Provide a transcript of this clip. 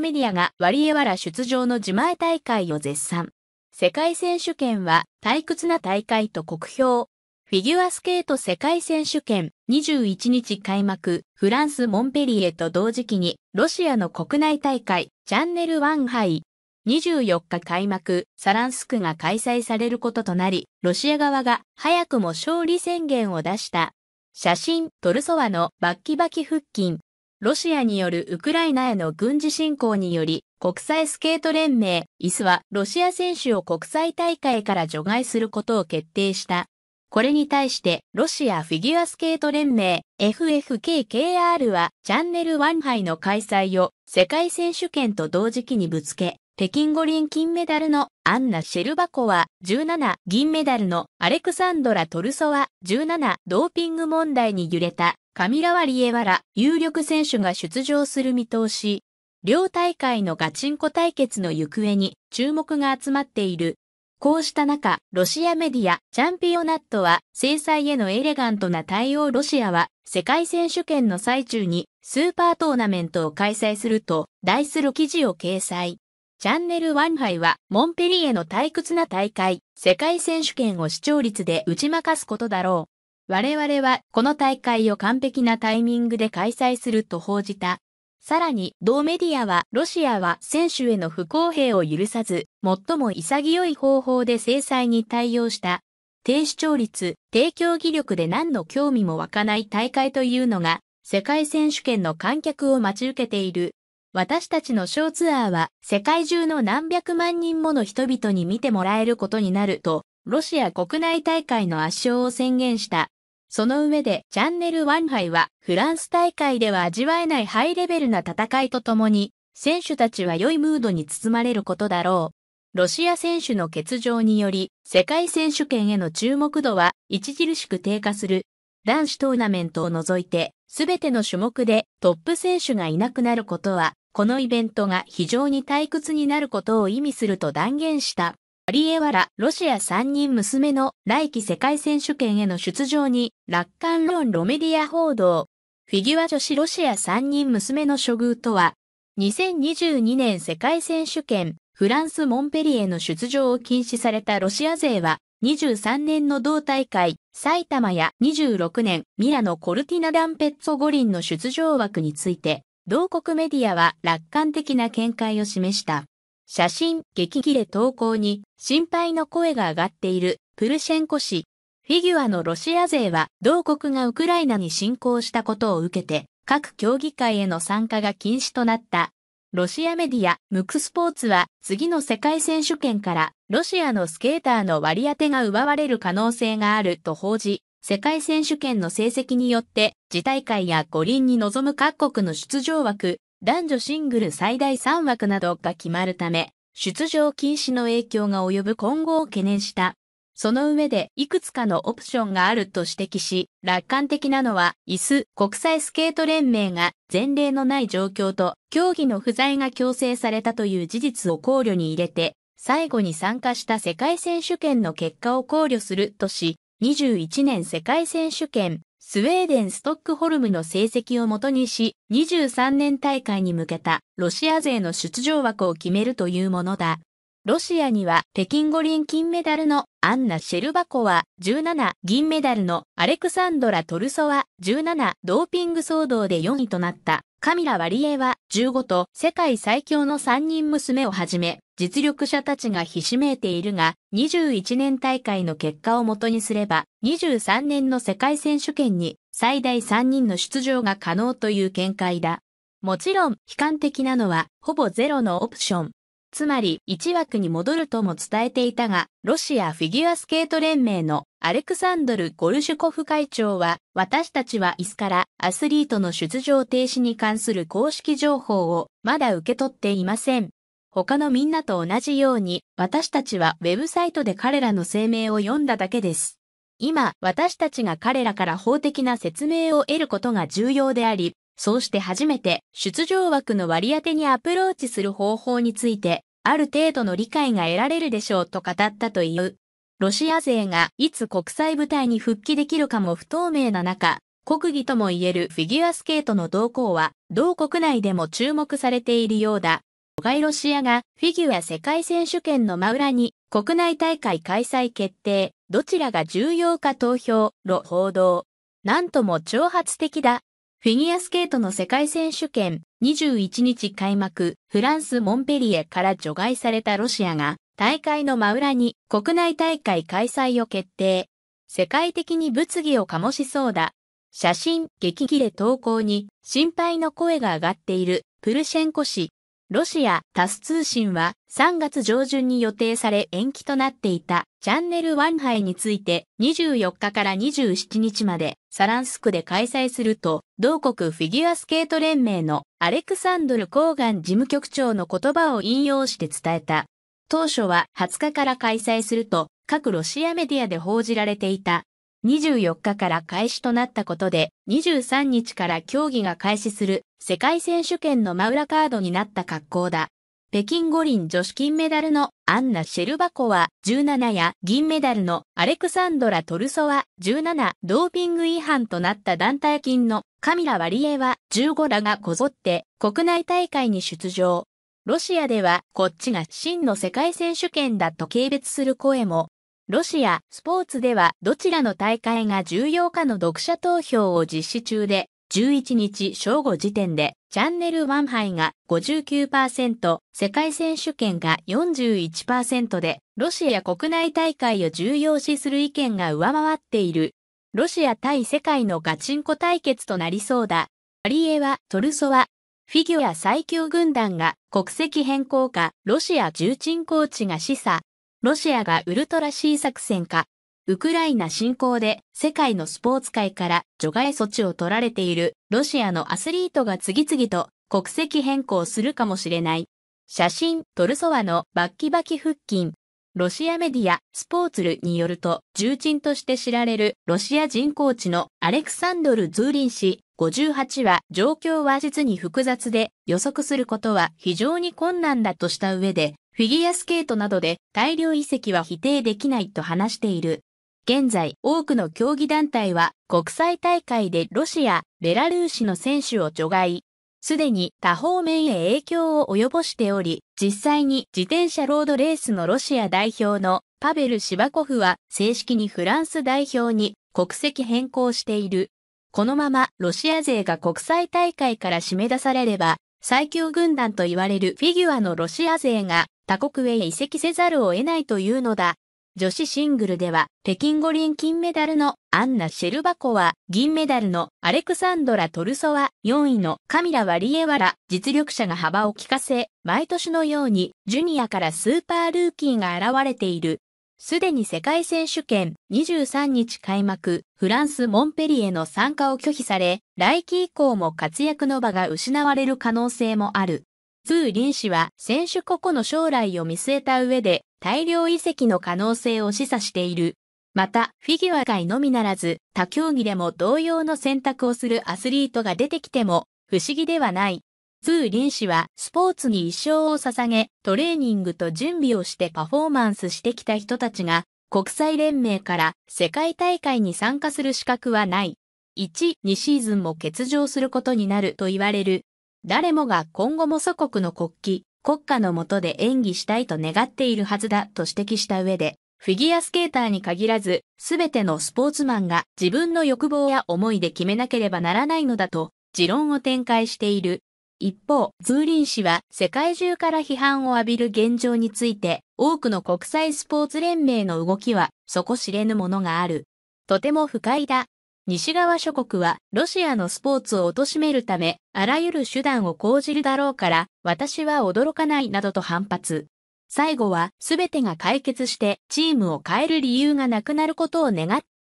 メディアがワリエワ出場の自前大会を絶賛。世界選手権は退屈な大会と酷評。フィギュアスケート世界選手権21日開幕フランスモンペリエと同時期にロシアの国内大会チャンネル1杯24日開幕サランスクが開催されることとなりロシア側が早くも勝利宣言を出した写真トルソワのバッキバキ腹筋ロシアによるウクライナへの軍事侵攻により、国際スケート連盟、イスはロシア選手を国際大会から除外することを決定した。これに対して、ロシアフィギュアスケート連盟 FFKKR は、チャンネル1杯の開催を世界選手権と同時期にぶつけ、北京五輪金メダルのアンナ・シェルバコは17、銀メダルのアレクサンドラ・トルソは17、ドーピング問題に揺れた上リ理恵ら有力選手が出場する見通し、両大会のガチンコ対決の行方に注目が集まっている。こうした中、ロシアメディア、チャンピオナットは、制裁へのエレガントな対応ロシアは、世界選手権の最中に、スーパートーナメントを開催すると、題する記事を掲載。チャンネルワンハイは、モンペリエの退屈な大会、世界選手権を視聴率で打ち負かすことだろう。我々はこの大会を完璧なタイミングで開催すると報じた。さらに、同メディアは、ロシアは選手への不公平を許さず、最も潔い方法で制裁に対応した。低視聴率、低競技力で何の興味も湧かない大会というのが、世界選手権の観客を待ち受けている。私たちのショーツアーは、世界中の何百万人もの人々に見てもらえることになると、ロシア国内大会の圧勝を宣言した。その上でチャンネルワンハイはフランス大会では味わえないハイレベルな戦いとともに選手たちは良いムードに包まれることだろう。ロシア選手の欠場により世界選手権への注目度は著しく低下する。男子トーナメントを除いて全ての種目でトップ選手がいなくなることはこのイベントが非常に退屈になることを意味すると断言した。アリエワラ、ロシア3人娘の来季世界選手権への出場に、楽観論ロメディア報道。フィギュア女子ロシア3人娘の処遇とは、2022年世界選手権、フランス・モンペリエの出場を禁止されたロシア勢は、23年の同大会、埼玉や26年、ミラノ・コルティナ・ダンペッツォ五輪の出場枠について、同国メディアは楽観的な見解を示した。写真、激切れ投稿に心配の声が上がっているプルシェンコ氏。フィギュアのロシア勢は同国がウクライナに侵攻したことを受けて各競技会への参加が禁止となったロシアメディア、ムクスポーツは、次の世界選手権から、ロシアのスケーターの割り当てが奪われる可能性があると報じ、世界選手権の成績によって、自大会や五輪に臨む各国の出場枠、男女シングル最大3枠などが決まるため、出場禁止の影響が及ぶ今後を懸念した。その上でいくつかのオプションがあると指摘し、楽観的なのは、椅子国際スケート連盟が前例のない状況と競技の不在が強制されたという事実を考慮に入れて、最後に参加した世界選手権の結果を考慮するとし、21年世界選手権スウェーデン・ストックホルムの成績をもとにし、23年大会に向けたロシア勢の出場枠を決めるというものだ。ロシアには北京五輪金メダルのアンナ・シェルバコワ、17、銀メダルのアレクサンドラ・トルソワ、17、ドーピング騒動で4位となった。カミラ・ワリエワ、15と世界最強の3人娘をはじめ、実力者たちがひしめいているが、21年大会の結果をもとにすれば、23年の世界選手権に最大3人の出場が可能という見解だ。もちろん、悲観的なのは、ほぼゼロのオプション。つまり1枠に戻るとも伝えていたが、ロシアフィギュアスケート連盟のアレクサンドル・ゴルシュコフ会長は、私たちは椅子からアスリートの出場停止に関する公式情報をまだ受け取っていません。他のみんなと同じように、私たちはウェブサイトで彼らの声明を読んだだけです。今、私たちが彼らから法的な説明を得ることが重要であり、そうして初めて出場枠の割り当てにアプローチする方法について、ある程度の理解が得られるでしょうと語ったという。ロシア勢がいつ国際舞台に復帰できるかも不透明な中、国技ともいえるフィギュアスケートの動向は、同国内でも注目されているようだ。外ロシアがフィギュア世界選手権の真裏に国内大会開催決定、どちらが重要か投票、路報道。なんとも挑発的だ。フィギュアスケートの世界選手権21日開幕フランス・モンペリエから除外されたロシアが大会の真裏に国内大会開催を決定。世界的に物議を醸しそうだ。写真、激切れ投稿に心配の声が上がっているプルシェンコ氏。ロシア、タス通信は3月上旬に予定され延期となっていたチャンネルワンハイについて24日から27日までサランスクで開催すると同国フィギュアスケート連盟のアレクサンドル・コーガン事務局長の言葉を引用して伝えた。当初は20日から開催すると各ロシアメディアで報じられていた24日から開始となったことで、23日から競技が開始する世界選手権の真裏カードになった格好だ。北京五輪女子金メダルのアンナ・シェルバコは17や銀メダルのアレクサンドラ・トルソは17ドーピング違反となった団体金のカミラ・ワリエは15らがこぞって国内大会に出場。ロシアではこっちが真の世界選手権だと軽蔑する声もロシア、スポーツではどちらの大会が重要かの読者投票を実施中で、11日正午時点で、チャンネルワハ杯が59%、世界選手権が41%で、ロシア国内大会を重要視する意見が上回っている。ロシア対世界のガチンコ対決となりそうだ。アリエワ、トルソワ、フィギュア最強軍団が国籍変更か、ロシア重鎮コーチが示唆。ロシアがウルトラ C 作戦か、ウクライナ侵攻で世界のスポーツ界から除外措置を取られているロシアのアスリートが次々と国籍変更するかもしれない。写真、トルソワのバッキバキ腹筋。ロシアメディア、スポーツルによると、重鎮として知られるロシア人コーチのアレクサンドル・ズーリン氏、58は状況は実に複雑で予測することは非常に困難だとした上で、フィギュアスケートなどで大量移籍は否定できないと話している。現在、多くの競技団体は国際大会でロシア、ベラルーシの選手を除外。すでに多方面へ影響を及ぼしており、実際に自転車ロードレースのロシア代表のパベル・シバコフは正式にフランス代表に国籍変更している。このままロシア勢が国際大会から締め出されれば、最強軍団と言われるフィギュアのロシア勢が他国へ移籍せざるを得ないというのだ。女子シングルでは北京五輪金メダルのアンナ・シェルバコは銀メダルのアレクサンドラ・トルソワ、4位のカミラ・ワリエワラ実力者が幅を利かせ、毎年のようにジュニアからスーパールーキーが現れている。すでに世界選手権23日開幕、フランス・モンペリエの参加を拒否され、来季以降も活躍の場が失われる可能性もある。ツー・リン氏は選手個々の将来を見据えた上で大量移籍の可能性を示唆している。また、フィギュア界のみならず、他競技でも同様の選択をするアスリートが出てきても不思議ではない。ツーリン氏はスポーツに一生を捧げ、トレーニングと準備をしてパフォーマンスしてきた人たちが、国際連盟から世界大会に参加する資格はない。1、2シーズンも欠場することになると言われる。誰もが今後も祖国の国旗、国家の下で演技したいと願っているはずだと指摘した上で、フィギュアスケーターに限らず、すべてのスポーツマンが自分の欲望や思いで決めなければならないのだと、持論を展開している。一方、ズーリン氏は世界中から批判を浴びる現状について、多くの国際スポーツ連盟の動きは、底知れぬものがある。とても不快だ。西側諸国は、ロシアのスポーツを貶めるため、あらゆる手段を講じるだろうから、私は驚かないなどと反発。最後は、すべてが解決して、チームを変える理由がなくなることを願っ